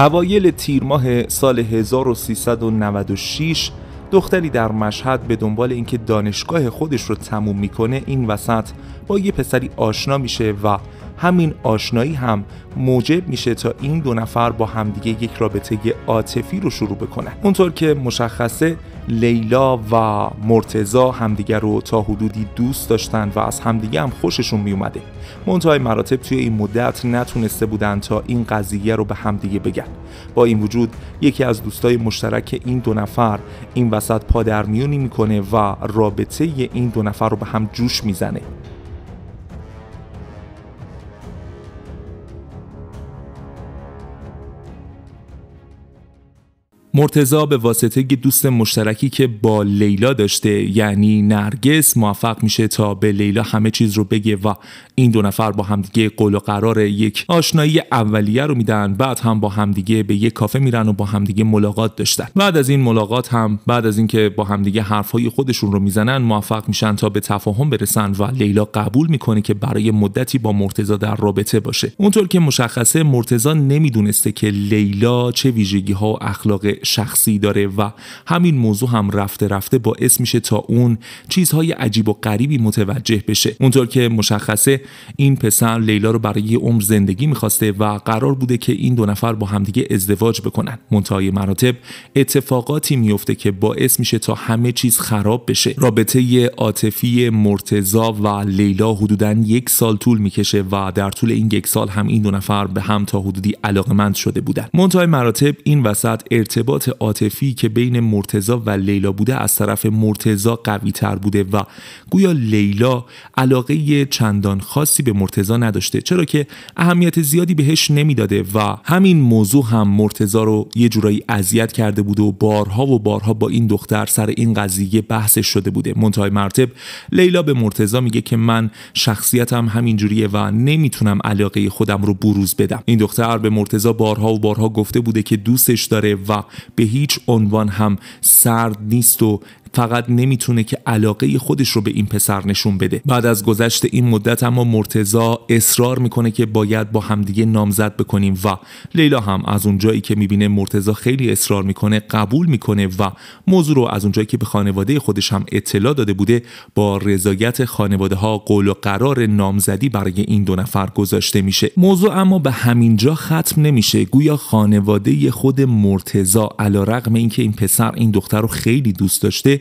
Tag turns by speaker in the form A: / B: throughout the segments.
A: اوایل تیر ماه سال 1396 دختری در مشهد به دنبال اینکه دانشگاه خودش رو تموم میکنه این وسط با یه پسری آشنا میشه و همین آشنایی هم موجب میشه تا این دو نفر با همدیگه یک رابطه عاطفی رو شروع بکنن اونطور که مشخصه لیلا و مرتزا همدیگر رو تا حدودی دوست داشتن و از همدیگه هم خوششون میومده منتهای مراتب توی این مدت نتونسته بودن تا این قضیه رو به همدیگه بگن با این وجود یکی از دوستای مشترک این دو نفر این وسط پادرمیونی میکنه و رابطه این دو نفر رو به هم جوش میزنه مرتزا به واسطه دوست مشترکی که با لیلا داشته یعنی نرگس موفق میشه تا به لیلا همه چیز رو بگه و این دو نفر با همدیگه قول و قرار یک آشنایی اولیه رو میدن بعد هم با همدیگه به یک کافه میرن و با همدیگه ملاقات داشتن بعد از این ملاقات هم بعد از اینکه با همدیگه حرفهای خودشون رو میزنن موفق میشن تا به تفاهم برسن و لیلا قبول میکنه که برای مدتی با مرتزا در رابطه باشه اونطور که مشخصه مرتزا نمیدونسته که لیلا چه ویژگی ها و اخلاق شخصی داره و همین موضوع هم رفته رفته باعث میشه تا اون چیزهای عجیب و غریبی متوجه بشه اونطور که مشخصه این پسر لیلا رو برای یه عمر زندگی میخواسته و قرار بوده که این دو نفر با همدیگه ازدواج بکنن منتهای مراتب اتفاقاتی میفته که باعث میشه تا همه چیز خراب بشه رابطه عاطفی مرتزا و لیلا حدودا یک سال طول میکشه و در طول این یک سال هم این دو نفر به هم تا حدودی علاقمند شده بودن منتهای مراتب این وسط ارتباط ارتباط عاطفی که بین مرتزا و لیلا بوده از طرف مرتزا قوی تر بوده و گویا لیلا علاقه چندان خاصی به مرتزا نداشته چرا که اهمیت زیادی بهش نمیداده و همین موضوع هم مرتزا رو یه جورایی اذیت کرده بوده و بارها و بارها با این دختر سر این قضیه بحث شده بوده منتهای مرتب لیلا به مرتزا میگه که من شخصیتم همینجوریه و نمیتونم علاقه خودم رو بروز بدم این دختر به مرتزا بارها و بارها گفته بوده که دوستش داره و به هیچ عنوان هم سرد نیست و فقط نمیتونه که علاقه خودش رو به این پسر نشون بده بعد از گذشت این مدت اما مرتزا اصرار میکنه که باید با همدیگه نامزد بکنیم و لیلا هم از اونجایی که میبینه مرتزا خیلی اصرار میکنه قبول میکنه و موضوع رو از اونجایی که به خانواده خودش هم اطلاع داده بوده با رضایت خانواده ها قول و قرار نامزدی برای این دو نفر گذاشته میشه موضوع اما به همین جا ختم نمیشه گویا خانواده خود مرتزا علیرغم اینکه این پسر این دختر رو خیلی دوست داشته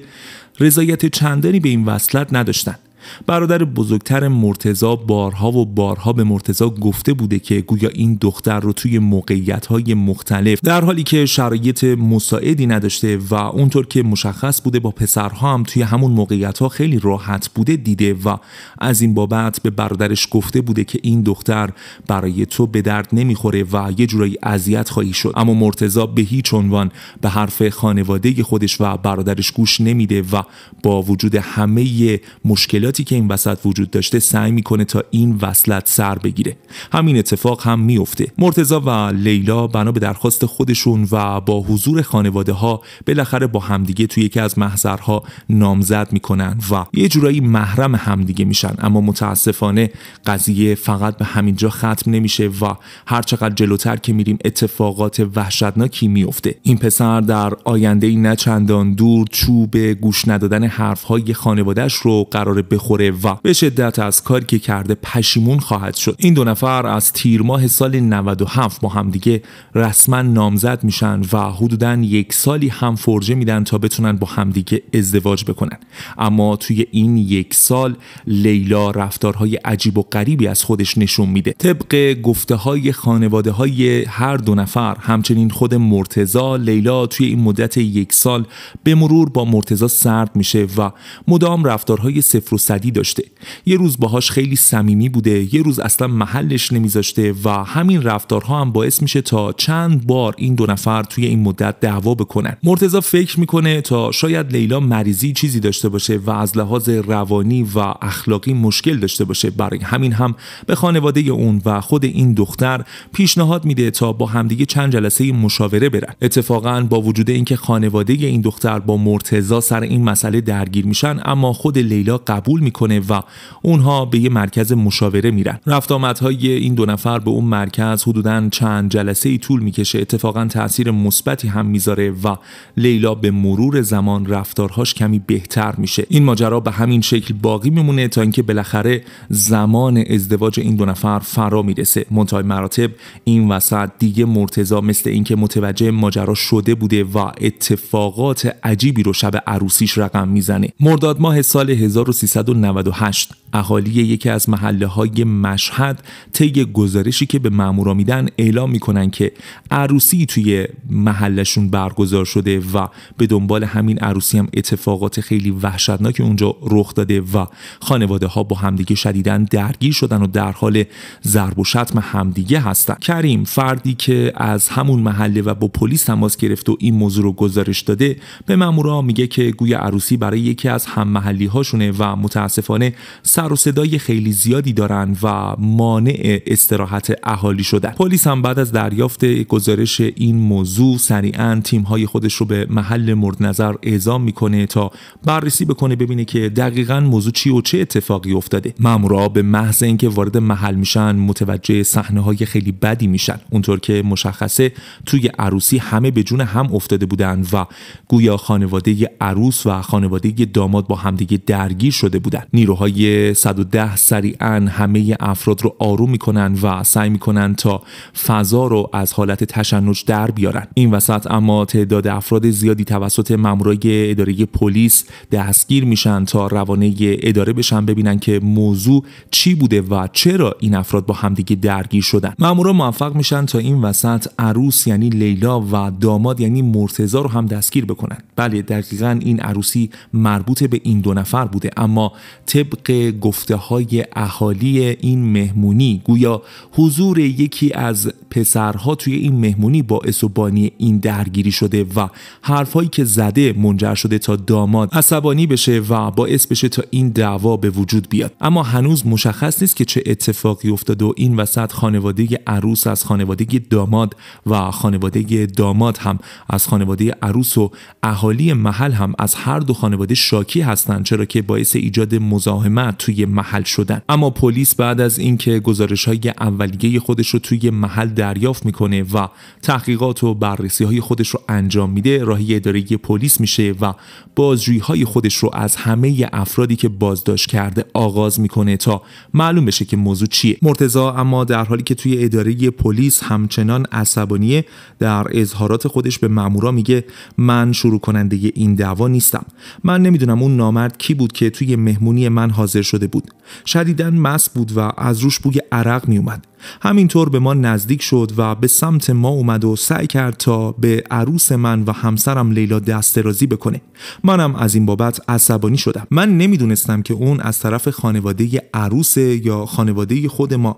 A: رضایت چندانی به این وصلت نداشتند برادر بزرگتر مرتزا بارها و بارها به مرتزا گفته بوده که گویا این دختر رو توی موقعیت های مختلف در حالی که شرایط مساعدی نداشته و اونطور که مشخص بوده با پسرها هم توی همون موقعیت ها خیلی راحت بوده دیده و از این بابت به برادرش گفته بوده که این دختر برای تو به درد نمیخوره و یه جورایی اذیت خواهی شد اما مرتزا به هیچ عنوان به حرف خانواده خودش و برادرش گوش نمیده و با وجود همه مشکلات که این وسط وجود داشته سعی میکنه تا این وصلت سر بگیره همین اتفاق هم میفته مرتزا و لیلا بنا به درخواست خودشون و با حضور خانواده ها بالاخره با همدیگه توی یکی از محضرها نامزد میکنن و یه جورایی محرم همدیگه میشن اما متاسفانه قضیه فقط به همینجا ختم نمیشه و هر چقدر جلوتر که میریم اتفاقات وحشتناکی میفته این پسر در آینده ای نه چندان دور چوب گوش ندادن حرفهای خانوادهش رو قرار به و به شدت از کاری که کرده پشیمون خواهد شد این دو نفر از تیر ماه سال 97 با همدیگه رسما نامزد میشن و حدودا یک سالی هم فرجه میدن تا بتونن با همدیگه ازدواج بکنن اما توی این یک سال لیلا رفتارهای عجیب و غریبی از خودش نشون میده طبق گفته های خانواده های هر دو نفر همچنین خود مرتزا لیلا توی این مدت یک سال به مرور با مرتزا سرد میشه و مدام رفتارهای صفر داشته یه روز باهاش خیلی صمیمی بوده یه روز اصلا محلش نمیذاشته و همین رفتارها هم باعث میشه تا چند بار این دو نفر توی این مدت دعوا بکنن مرتزا فکر میکنه تا شاید لیلا مریضی چیزی داشته باشه و از لحاظ روانی و اخلاقی مشکل داشته باشه برای همین هم به خانواده اون و خود این دختر پیشنهاد میده تا با همدیگه چند جلسه مشاوره برن اتفاقا با وجود اینکه خانواده این دختر با مرتزا سر این مسئله درگیر میشن اما خود لیلا قبول میکنه و اونها به یه مرکز مشاوره میرن رفت های این دو نفر به اون مرکز حدودا چند جلسه ای طول میکشه اتفاقا تاثیر مثبتی هم میذاره و لیلا به مرور زمان رفتارهاش کمی بهتر میشه این ماجرا به همین شکل باقی میمونه تا اینکه بالاخره زمان ازدواج این دو نفر فرا میرسه منتهای مراتب این وسط دیگه مرتضا مثل اینکه متوجه ماجرا شده بوده و اتفاقات عجیبی رو شب عروسیش رقم میزنه مرداد ماه سال 1300 98 اهالی یکی از محله های مشهد طی گزارشی که به مامورا میدن اعلام میکنن که عروسی توی محلشون برگزار شده و به دنبال همین عروسی هم اتفاقات خیلی وحشتناکی اونجا رخ داده و خانواده ها با همدیگه شدیدن درگیر شدن و در حال ضرب و شتم همدیگه هستن کریم فردی که از همون محله و با پلیس تماس گرفت و این موضوع رو گزارش داده به مامورا میگه که گوی عروسی برای یکی از هم محلی هاشونه و متاسفانه سر و صدای خیلی زیادی دارن و مانع استراحت اهالی شدن پلیس هم بعد از دریافت گزارش این موضوع سریعا تیمهای خودش رو به محل مورد نظر اعزام میکنه تا بررسی بکنه ببینه که دقیقا موضوع چی و چه اتفاقی افتاده مامورا به محض اینکه وارد محل میشن متوجه صحنه های خیلی بدی میشن اونطور که مشخصه توی عروسی همه به جون هم افتاده بودن و گویا خانواده عروس و خانواده داماد با همدیگه درگیر شده بود بودن نیروهای 110 سریعا همه افراد رو آروم میکنن و سعی میکنن تا فضا رو از حالت تشنج در بیارن این وسط اما تعداد افراد زیادی توسط مامورای اداره پلیس دستگیر میشن تا روانه اداره بشن ببینن که موضوع چی بوده و چرا این افراد با همدیگه درگیر شدن مامورا موفق میشن تا این وسط عروس یعنی لیلا و داماد یعنی مرتضا رو هم دستگیر بکنن بله دقیقا این عروسی مربوط به این دو نفر بوده اما طبق گفته های اهالی این مهمونی گویا حضور یکی از پسرها توی این مهمونی باعث و بانی این درگیری شده و حرفهایی که زده منجر شده تا داماد عصبانی بشه و باعث بشه تا این دعوا به وجود بیاد اما هنوز مشخص نیست که چه اتفاقی افتاده و این وسط خانواده عروس از خانواده داماد و خانواده داماد هم از خانواده عروس و اهالی محل هم از هر دو خانواده شاکی هستند چرا که باعث ایجاد مورد مزاحمت توی محل شدن اما پلیس بعد از اینکه گزارش های اولیه خودش رو توی محل دریافت میکنه و تحقیقات و بررسی های خودش رو انجام میده راهی اداره پلیس میشه و بازجویی های خودش رو از همه افرادی که بازداشت کرده آغاز میکنه تا معلوم بشه که موضوع چیه مرتزا اما در حالی که توی اداره پلیس همچنان عصبانی در اظهارات خودش به مامورا میگه من شروع کننده این دعوا نیستم من نمیدونم اون نامرد کی بود که توی مهمونی من حاضر شده بود شدیدا مس بود و از روش بوی عرق می اومد همینطور به ما نزدیک شد و به سمت ما اومد و سعی کرد تا به عروس من و همسرم لیلا دست رازی بکنه منم از این بابت عصبانی شدم من نمیدونستم که اون از طرف خانواده عروس یا خانواده خود ما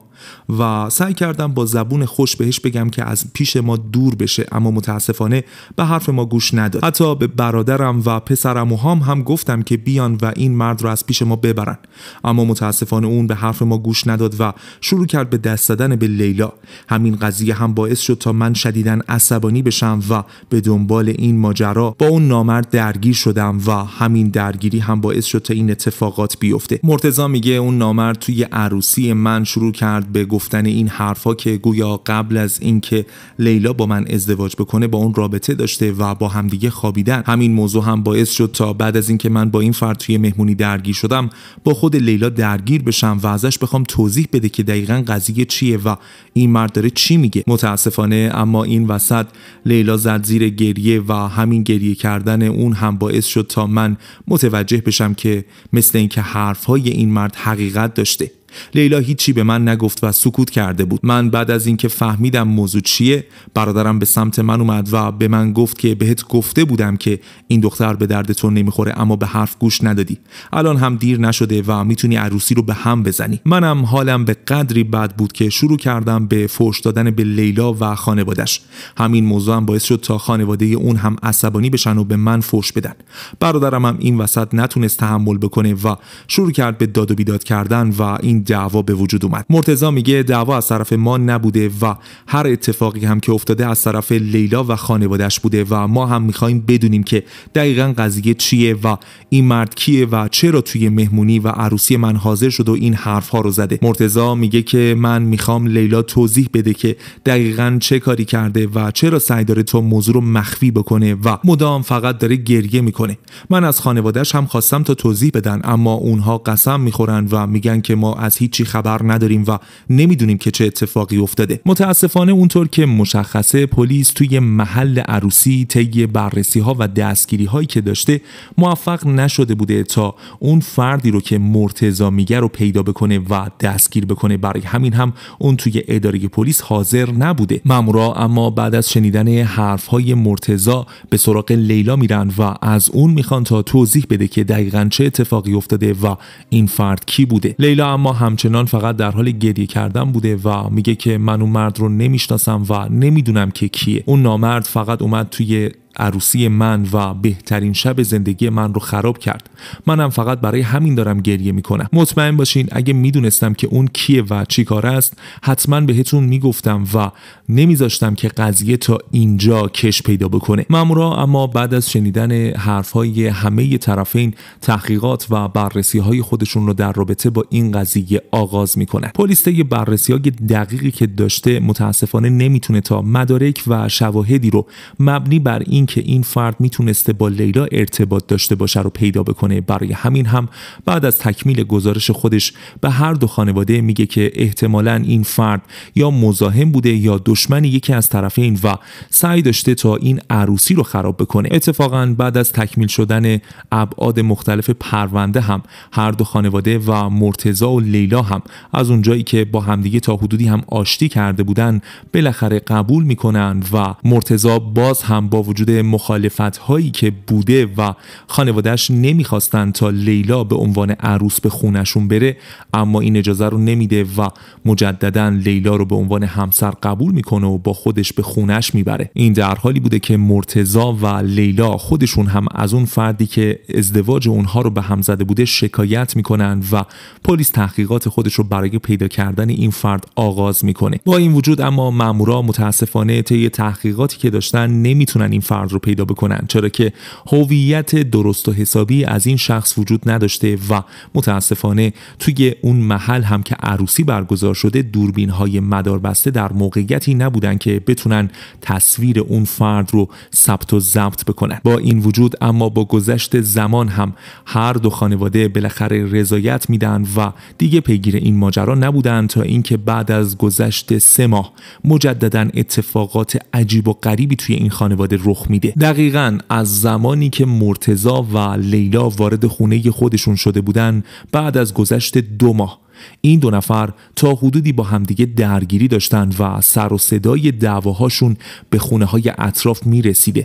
A: و سعی کردم با زبون خوش بهش بگم که از پیش ما دور بشه اما متاسفانه به حرف ما گوش نداد حتی به برادرم و پسرم و هم هم گفتم که بیان و این مرد رو پیش ما ببرن اما متاسفانه اون به حرف ما گوش نداد و شروع کرد به دست دادن به لیلا همین قضیه هم باعث شد تا من شدیدا عصبانی بشم و به دنبال این ماجرا با اون نامرد درگیر شدم و همین درگیری هم باعث شد تا این اتفاقات بیفته مرتزا میگه اون نامرد توی عروسی من شروع کرد به گفتن این حرفا که گویا قبل از اینکه لیلا با من ازدواج بکنه با اون رابطه داشته و با همدیگه خوابیدن همین موضوع هم باعث شد تا بعد از اینکه من با این فرد توی مهمونی درگیر شدم با خود لیلا درگیر بشم و ازش بخوام توضیح بده که دقیقا قضیه چیه و این مرد داره چی میگه متاسفانه اما این وسط لیلا زد زیر گریه و همین گریه کردن اون هم باعث شد تا من متوجه بشم که مثل اینکه حرفهای این مرد حقیقت داشته لیلا هیچی به من نگفت و سکوت کرده بود من بعد از اینکه فهمیدم موضوع چیه برادرم به سمت من اومد و به من گفت که بهت گفته بودم که این دختر به درد تو نمیخوره اما به حرف گوش ندادی الان هم دیر نشده و میتونی عروسی رو به هم بزنی منم حالم به قدری بد بود که شروع کردم به فوش دادن به لیلا و خانوادش همین موضوع هم باعث شد تا خانواده اون هم عصبانی بشن و به من فوش بدن برادرم هم این وسط نتونست تحمل بکنه و شروع کرد به داد و بیداد کردن و این دعوا به وجود اومد مرتضی میگه دعوا از طرف ما نبوده و هر اتفاقی هم که افتاده از طرف لیلا و خانوادهش بوده و ما هم میخوایم بدونیم که دقیقا قضیه چیه و این مرد کیه و چرا توی مهمونی و عروسی من حاضر شد و این حرفها رو زده مرتزا میگه که من میخوام لیلا توضیح بده که دقیقا چه کاری کرده و چرا سعی داره تو موضوع رو مخفی بکنه و مدام فقط داره گریه میکنه من از خانوادهش هم خواستم تا توضیح بدن اما اونها قسم میخورن و میگن که ما از هیچی خبر نداریم و نمیدونیم که چه اتفاقی افتاده متاسفانه اونطور که مشخصه پلیس توی محل عروسی طی بررسی ها و دستگیری هایی که داشته موفق نشده بوده تا اون فردی رو که مرتضی میگه رو پیدا بکنه و دستگیر بکنه برای همین هم اون توی اداره پلیس حاضر نبوده مامورا اما بعد از شنیدن حرف های مرتضی به سراغ لیلا میرن و از اون میخوان تا توضیح بده که دقیقا چه اتفاقی افتاده و این فرد کی بوده لیلا اما همچنان فقط در حال گریه کردن بوده و میگه که من اون مرد رو نمیشناسم و نمیدونم که کیه اون نامرد فقط اومد توی عروسی من و بهترین شب زندگی من رو خراب کرد منم فقط برای همین دارم گریه میکنم مطمئن باشین اگه میدونستم که اون کیه و چی کار است حتما بهتون میگفتم و نمیذاشتم که قضیه تا اینجا کش پیدا بکنه مامورا اما بعد از شنیدن حرفهای همه طرفین تحقیقات و بررسی های خودشون رو در رابطه با این قضیه آغاز میکنن پلیس طی بررسی های دقیقی که داشته متاسفانه نمیتونه تا مدارک و شواهدی رو مبنی بر این اینکه این فرد میتونسته با لیلا ارتباط داشته باشه رو پیدا بکنه برای همین هم بعد از تکمیل گزارش خودش به هر دو خانواده میگه که احتمالا این فرد یا مزاحم بوده یا دشمن یکی از طرفین و سعی داشته تا این عروسی رو خراب بکنه اتفاقا بعد از تکمیل شدن ابعاد مختلف پرونده هم هر دو خانواده و مرتزا و لیلا هم از اونجایی که با همدیگه تا حدودی هم آشتی کرده بودن بالاخره قبول میکنن و مرتزا باز هم با وجود مخالفت هایی که بوده و خانوادهش نمیخواستن تا لیلا به عنوان عروس به خونشون بره اما این اجازه رو نمیده و مجددا لیلا رو به عنوان همسر قبول میکنه و با خودش به خونش میبره این در حالی بوده که مرتزا و لیلا خودشون هم از اون فردی که ازدواج اونها رو به هم زده بوده شکایت میکنن و پلیس تحقیقات خودش رو برای پیدا کردن این فرد آغاز میکنه با این وجود اما مامورا متاسفانه طی تحقیقاتی که داشتن نمیتونن این فرد فرد رو پیدا بکنن چرا که هویت درست و حسابی از این شخص وجود نداشته و متاسفانه توی اون محل هم که عروسی برگزار شده دوربین های بسته در موقعیتی نبودن که بتونن تصویر اون فرد رو ثبت و ضبط بکنن با این وجود اما با گذشت زمان هم هر دو خانواده بالاخره رضایت میدن و دیگه پیگیر این ماجرا نبودن تا اینکه بعد از گذشت سه ماه مجددا اتفاقات عجیب و غریبی توی این خانواده رخ میده دقیقا از زمانی که مرتزا و لیلا وارد خونه خودشون شده بودن بعد از گذشت دو ماه این دو نفر تا حدودی با همدیگه درگیری داشتن و سر و صدای دعواهاشون به خونه های اطراف می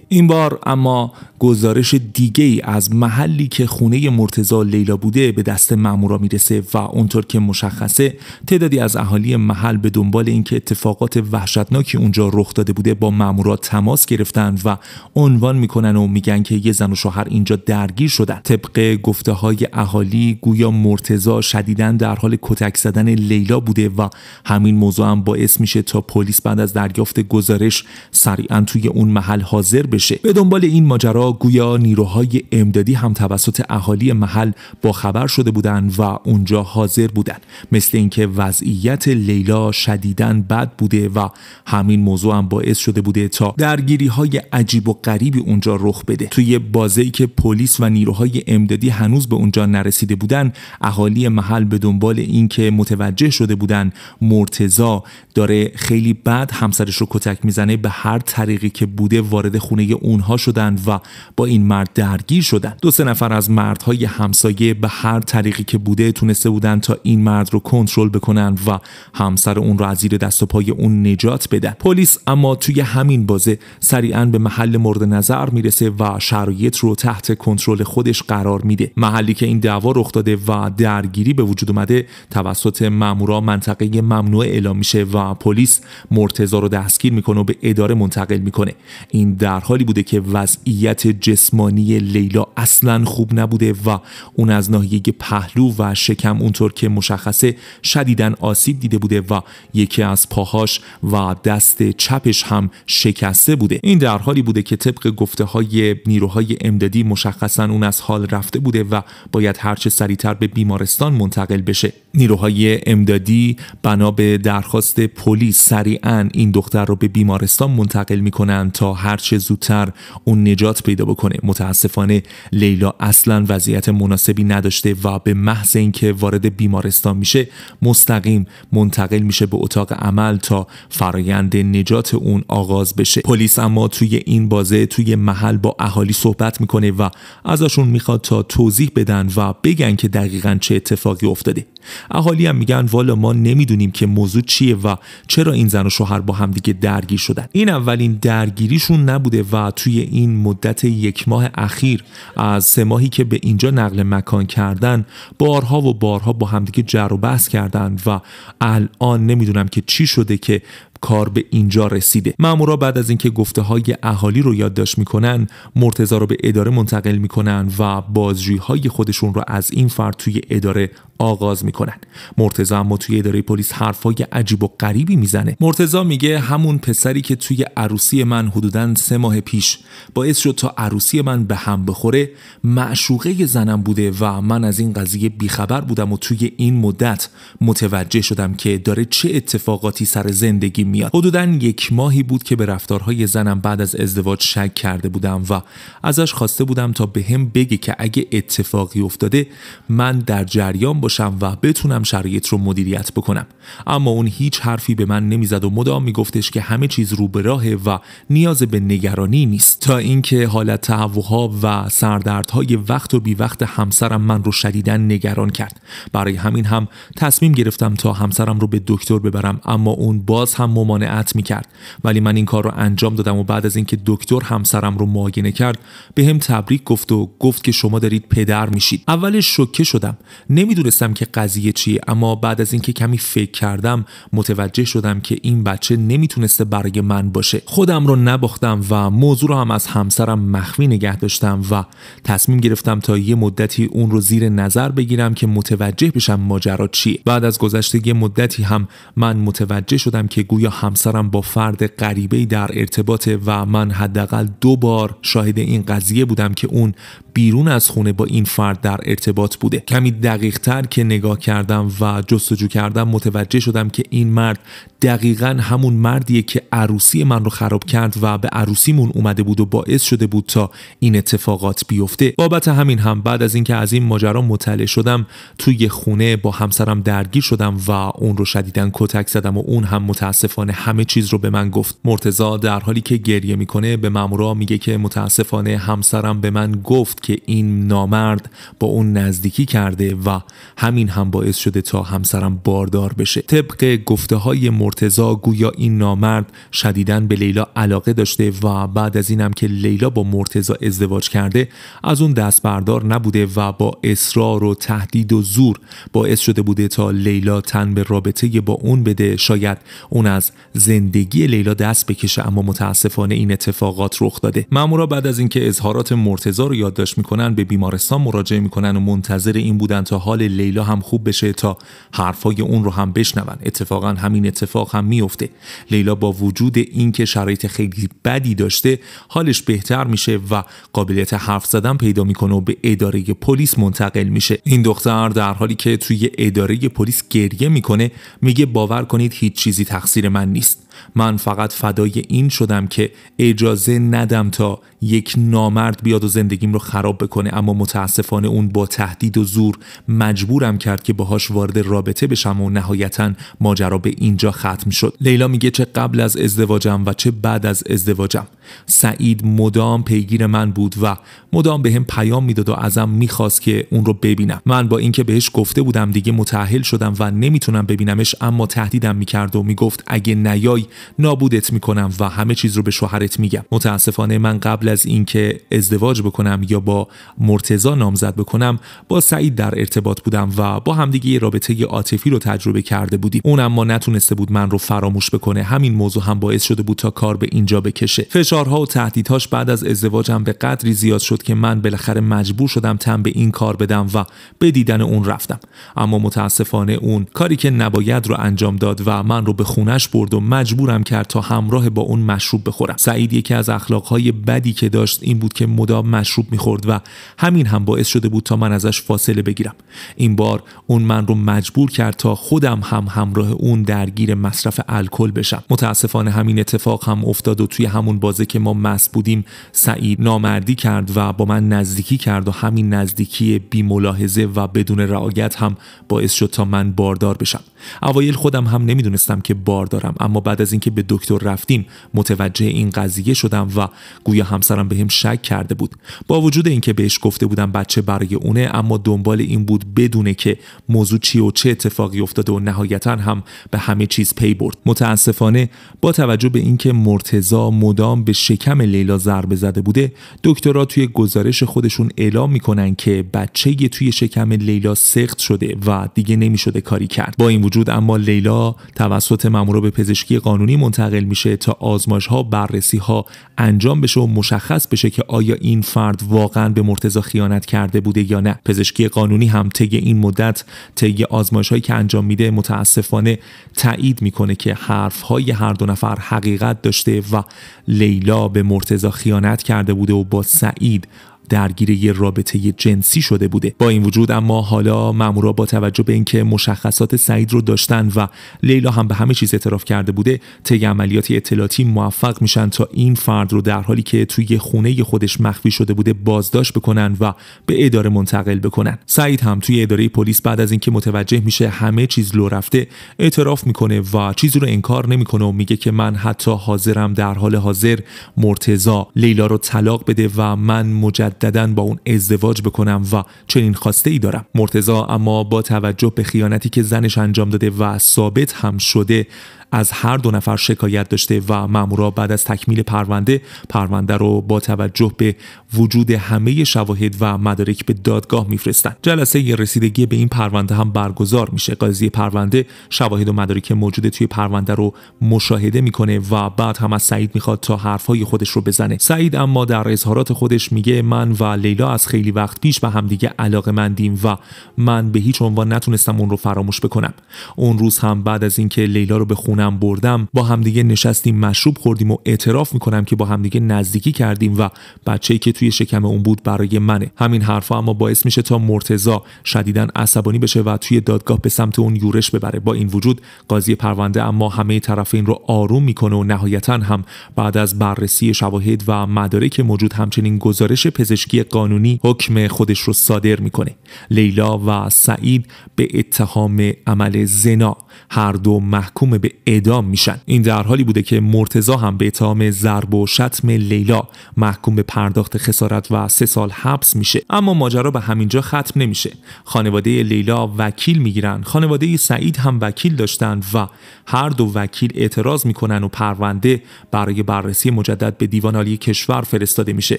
A: این بار اما گزارش دیگه از محلی که خونه مرتزا لیلا بوده به دست مامورا میرسه و اونطور که مشخصه تعدادی از اهالی محل به دنبال اینکه اتفاقات وحشتناکی اونجا رخ داده بوده با مامورا تماس گرفتن و عنوان میکنن و میگن که یه زن و شوهر اینجا درگیر شدن طبق گفته های اهالی گویا مرتزا شدیدن در حال کتک زدن لیلا بوده و همین موضوع هم باعث میشه تا پلیس بعد از دریافت گزارش سریعا توی اون محل حاضر بشه به دنبال این ماجرا گویا نیروهای امدادی هم توسط اهالی محل با خبر شده بودند و اونجا حاضر بودن مثل اینکه وضعیت لیلا شدیدا بد بوده و همین موضوع هم باعث شده بوده تا درگیری های عجیب و غریبی اونجا رخ بده توی بازه که پلیس و نیروهای امدادی هنوز به اونجا نرسیده بودن اهالی محل به دنبال اینکه متوجه شده بودن مرتزا داره خیلی بد همسرش رو کتک میزنه به هر طریقی که بوده وارد خونه اونها شدن و با این مرد درگیر شدن دو سه نفر از مردهای همسایه به هر طریقی که بوده تونسته بودن تا این مرد رو کنترل بکنن و همسر اون رو از زیر دست و پای اون نجات بدن پلیس اما توی همین بازه سریعا به محل مورد نظر میرسه و شرایط رو تحت کنترل خودش قرار میده محلی که این دعوا رخ داده و درگیری به وجود اومده توسط مامورا منطقه ممنوع اعلام میشه و پلیس مرتزا رو دستگیر میکنه و به اداره منتقل میکنه این در حالی بوده که وضعیت جسمانی لیلا اصلا خوب نبوده و اون از ناحیه پهلو و شکم اونطور که مشخصه شدیدا آسیب دیده بوده و یکی از پاهاش و دست چپش هم شکسته بوده این در حالی بوده که طبق گفته های نیروهای امدادی مشخصا اون از حال رفته بوده و باید هرچه سریعتر به بیمارستان منتقل بشه نیروهای امدادی بنا به درخواست پلیس سریعا این دختر رو به بیمارستان منتقل میکنن تا هرچه زودتر اون نجات پیدا بکنه متاسفانه لیلا اصلا وضعیت مناسبی نداشته و به محض اینکه وارد بیمارستان میشه مستقیم منتقل میشه به اتاق عمل تا فرایند نجات اون آغاز بشه پلیس اما توی این بازه توی محل با اهالی صحبت میکنه و ازشون میخواد تا توضیح بدن و بگن که دقیقا چه اتفاقی افتاده اهالی هم میگن والا ما نمیدونیم که موضوع چیه و چرا این زن و شوهر با همدیگه درگیر شدن این اولین درگیریشون نبوده و توی این مدت یک ماه اخیر از سه ماهی که به اینجا نقل مکان کردن بارها و بارها با همدیگه جر و بحث کردن و الان نمیدونم که چی شده که کار به اینجا رسیده مامورا بعد از اینکه گفته های اهالی رو یادداشت میکنن مرتزا رو به اداره منتقل میکنن و بازجویی های خودشون رو از این فرد توی اداره آغاز میکنن مرتزا اما توی اداره پلیس حرفای عجیب و غریبی میزنه مرتزا میگه همون پسری که توی عروسی من حدودا سه ماه پیش باعث شد تا عروسی من به هم بخوره معشوقه زنم بوده و من از این قضیه بیخبر بودم و توی این مدت متوجه شدم که داره چه اتفاقاتی سر زندگی میاد حدودا یک ماهی بود که به رفتارهای زنم بعد از ازدواج شک کرده بودم و ازش خواسته بودم تا به هم بگه که اگه اتفاقی افتاده من در جریان باشم و بتونم شرایط رو مدیریت بکنم اما اون هیچ حرفی به من نمیزد و مدام میگفتش که همه چیز رو به راهه و نیاز به نگرانی نیست تا اینکه حالت ها و سردردهای وقت و بی وقت همسرم من رو شدیدا نگران کرد برای همین هم تصمیم گرفتم تا همسرم رو به دکتر ببرم اما اون باز هم ممانعت میکرد ولی من این کار رو انجام دادم و بعد از اینکه دکتر همسرم رو معاینه کرد به هم تبریک گفت و گفت که شما دارید پدر میشید اولش شوکه شدم نمیدونستم که قضیه چیه اما بعد از اینکه کمی فکر کردم متوجه شدم که این بچه نمیتونسته برای من باشه خودم رو نباختم و موضوع رو هم از همسرم مخفی نگه داشتم و تصمیم گرفتم تا یه مدتی اون رو زیر نظر بگیرم که متوجه بشم ماجرا چیه بعد از گذشته یه مدتی هم من متوجه شدم که یا همسرم با فرد غریبه در ارتباطه و من حداقل دو بار شاهد این قضیه بودم که اون بیرون از خونه با این فرد در ارتباط بوده کمی دقیق تر که نگاه کردم و جستجو کردم متوجه شدم که این مرد دقیقا همون مردیه که عروسی من رو خراب کرد و به عروسیمون اومده بود و باعث شده بود تا این اتفاقات بیفته بابت همین هم بعد از اینکه از این ماجرا مطلع شدم توی خونه با همسرم درگیر شدم و اون رو شدیدا کتک زدم و اون هم متاسف متاسفانه همه چیز رو به من گفت مرتزا در حالی که گریه میکنه به مامورا میگه که متاسفانه همسرم به من گفت که این نامرد با اون نزدیکی کرده و همین هم باعث شده تا همسرم باردار بشه طبق گفته های مرتزا گویا این نامرد شدیدن به لیلا علاقه داشته و بعد از اینم که لیلا با مرتزا ازدواج کرده از اون دست بردار نبوده و با اصرار و تهدید و زور باعث شده بوده تا لیلا تن به رابطه با اون بده شاید اون زندگی لیلا دست بکشه اما متاسفانه این اتفاقات رخ داده مامورا بعد از اینکه اظهارات مرتزا رو یادداشت میکنن به بیمارستان مراجعه میکنن و منتظر این بودن تا حال لیلا هم خوب بشه تا حرفای اون رو هم بشنون اتفاقا همین اتفاق هم میفته لیلا با وجود اینکه شرایط خیلی بدی داشته حالش بهتر میشه و قابلیت حرف زدن پیدا میکنه و به اداره پلیس منتقل میشه این دختر در حالی که توی اداره پلیس گریه میکنه میگه باور کنید هیچ چیزی تقصیر من نیست من فقط فدای این شدم که اجازه ندم تا یک نامرد بیاد و زندگیم رو خراب بکنه اما متاسفانه اون با تهدید و زور مجبورم کرد که باهاش وارد رابطه بشم و نهایتا ماجرا به اینجا ختم شد لیلا میگه چه قبل از ازدواجم و چه بعد از ازدواجم سعید مدام پیگیر من بود و مدام به هم پیام میداد و ازم میخواست که اون رو ببینم من با اینکه بهش گفته بودم دیگه متأهل شدم و نمیتونم ببینمش اما تهدیدم میکرد و میگفت اگه نیای نابودت میکنم و همه چیز رو به شوهرت میگم متاسفانه من قبل از اینکه ازدواج بکنم یا با مرتزا نامزد بکنم با سعید در ارتباط بودم و با همدیگه یه رابطه عاطفی رو تجربه کرده بودیم اون اما نتونسته بود من رو فراموش بکنه همین موضوع هم باعث شده بود تا کار به اینجا بکشه فشارها و تهدیدهاش بعد از ازدواجم به قدری زیاد شد که من بالاخره مجبور شدم تن به این کار بدم و به دیدن اون رفتم اما متاسفانه اون کاری که نباید رو انجام داد و من رو به خونش برد و مجبور مجبورم کرد تا همراه با اون مشروب بخورم سعید یکی از اخلاقهای بدی که داشت این بود که مدام مشروب میخورد و همین هم باعث شده بود تا من ازش فاصله بگیرم این بار اون من رو مجبور کرد تا خودم هم همراه اون درگیر مصرف الکل بشم متاسفانه همین اتفاق هم افتاد و توی همون بازه که ما مس بودیم سعید نامردی کرد و با من نزدیکی کرد و همین نزدیکی بی ملاحظه و بدون رعایت هم باعث شد تا من باردار بشم اوایل خودم هم نمیدونستم که بار دارم اما بعد از اینکه به دکتر رفتیم متوجه این قضیه شدم و گویا همسرم بهم به شک کرده بود با وجود اینکه بهش گفته بودم بچه برای اونه اما دنبال این بود بدونه که موضوع چی و چه اتفاقی افتاده و نهایتا هم به همه چیز پی برد متاسفانه با توجه به اینکه مرتزا مدام به شکم لیلا ضربه زده بوده دکترها توی گزارش خودشون اعلام میکنن که بچه توی شکم لیلا سخت شده و دیگه نمیشده کاری کرد با این وجود اما لیلا توسط مامورا به پزشکی قانونی منتقل میشه تا آزمایش ها بررسی ها انجام بشه و مشخص بشه که آیا این فرد واقعا به مرتضی خیانت کرده بوده یا نه پزشکی قانونی هم طی این مدت طی آزمایش هایی که انجام میده متاسفانه تایید میکنه که حرف های هر دو نفر حقیقت داشته و لیلا به مرتضی خیانت کرده بوده و با سعید درگیر یه رابطه جنسی شده بوده با این وجود اما حالا مامورا با توجه به اینکه مشخصات سعید رو داشتن و لیلا هم به همه چیز اعتراف کرده بوده طی عملیات اطلاعاتی موفق میشن تا این فرد رو در حالی که توی خونه خودش مخفی شده بوده بازداشت بکنن و به اداره منتقل بکنن سعید هم توی اداره پلیس بعد از اینکه متوجه میشه همه چیز لو رفته اعتراف میکنه و چیزی رو انکار نمیکنه و میگه که من حتی حاضرم در حال حاضر مرتضا لیلا رو طلاق بده و من مجد مجددا با اون ازدواج بکنم و چنین خواسته ای دارم مرتزا اما با توجه به خیانتی که زنش انجام داده و ثابت هم شده از هر دو نفر شکایت داشته و مامورا بعد از تکمیل پرونده پرونده رو با توجه به وجود همه شواهد و مدارک به دادگاه میفرستند جلسه ی رسیدگی به این پرونده هم برگزار میشه قاضی پرونده شواهد و مدارک موجود توی پرونده رو مشاهده میکنه و بعد هم از سعید میخواد تا حرفهای خودش رو بزنه سعید اما در اظهارات خودش میگه من و لیلا از خیلی وقت پیش به همدیگه علاقه مندیم و من به هیچ عنوان نتونستم اون رو فراموش بکنم اون روز هم بعد از اینکه لیلا رو به خونه بردم با همدیگه نشستیم مشروب خوردیم و اعتراف میکنم که با همدیگه نزدیکی کردیم و بچه‌ای که توی شکم اون بود برای منه همین حرفا اما باعث میشه تا مرتضا شدیدا عصبانی بشه و توی دادگاه به سمت اون یورش ببره با این وجود قاضی پرونده اما همه طرفین رو آروم میکنه و نهایتا هم بعد از بررسی شواهد و مدارک موجود همچنین گزارش پزشکی قانونی حکم خودش رو صادر میکنه لیلا و سعید به اتهام عمل زنا هر دو محکوم به اعدام میشن این در حالی بوده که مرتزا هم به اتهام ضرب و شتم لیلا محکوم به پرداخت خسارت و سه سال حبس میشه اما ماجرا به همینجا ختم نمیشه خانواده لیلا وکیل میگیرن خانواده سعید هم وکیل داشتن و هر دو وکیل اعتراض میکنن و پرونده برای بررسی مجدد به دیوان عالی کشور فرستاده میشه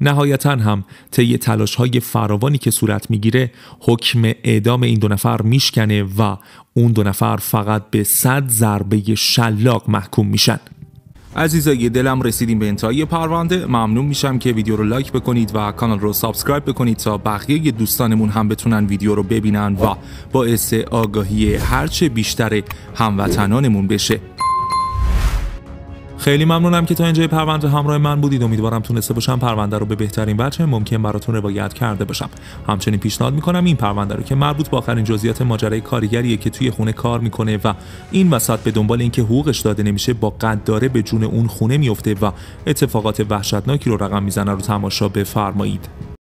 A: نهایتا هم طی تلاش های فراوانی که صورت میگیره حکم اعدام این دو نفر میشکنه و اون دو نفر فقط به 100 ضربه شلاق محکوم میشن عزیزای دلم رسیدیم به انتهای پرونده ممنون میشم که ویدیو رو لایک بکنید و کانال رو سابسکرایب بکنید تا بقیه دوستانمون هم بتونن ویدیو رو ببینن و باعث آگاهی هرچه بیشتر هموطنانمون بشه خیلی ممنونم که تا اینجای پرونده همراه من بودید امیدوارم تونسته باشم پرونده رو به بهترین وجه ممکن براتون روایت کرده باشم همچنین پیشنهاد میکنم این پرونده رو که مربوط به آخرین جزئیات ماجرای کارگریه که توی خونه کار میکنه و این وسط به دنبال اینکه حقوقش داده نمیشه با داره به جون اون خونه میفته و اتفاقات وحشتناکی رو رقم میزنه رو تماشا بفرمایید